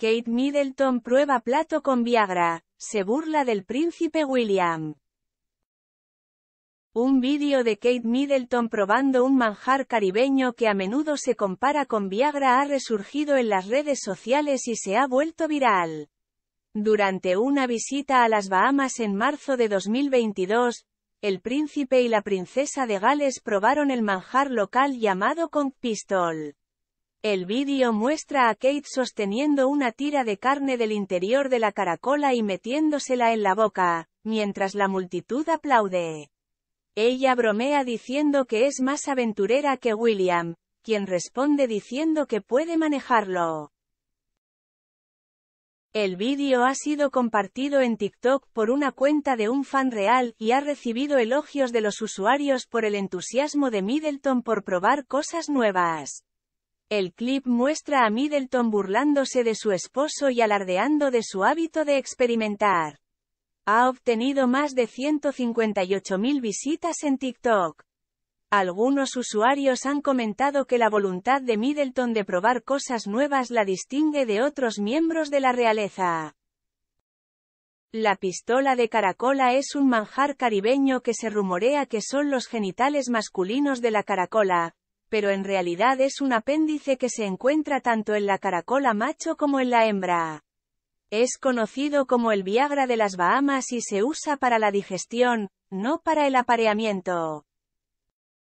Kate Middleton prueba plato con Viagra, se burla del príncipe William. Un vídeo de Kate Middleton probando un manjar caribeño que a menudo se compara con Viagra ha resurgido en las redes sociales y se ha vuelto viral. Durante una visita a las Bahamas en marzo de 2022, el príncipe y la princesa de Gales probaron el manjar local llamado Conk Pistol. El vídeo muestra a Kate sosteniendo una tira de carne del interior de la caracola y metiéndosela en la boca, mientras la multitud aplaude. Ella bromea diciendo que es más aventurera que William, quien responde diciendo que puede manejarlo. El vídeo ha sido compartido en TikTok por una cuenta de un fan real y ha recibido elogios de los usuarios por el entusiasmo de Middleton por probar cosas nuevas. El clip muestra a Middleton burlándose de su esposo y alardeando de su hábito de experimentar. Ha obtenido más de 158.000 visitas en TikTok. Algunos usuarios han comentado que la voluntad de Middleton de probar cosas nuevas la distingue de otros miembros de la realeza. La pistola de caracola es un manjar caribeño que se rumorea que son los genitales masculinos de la caracola, pero en realidad es un apéndice que se encuentra tanto en la caracola macho como en la hembra. Es conocido como el Viagra de las Bahamas y se usa para la digestión, no para el apareamiento.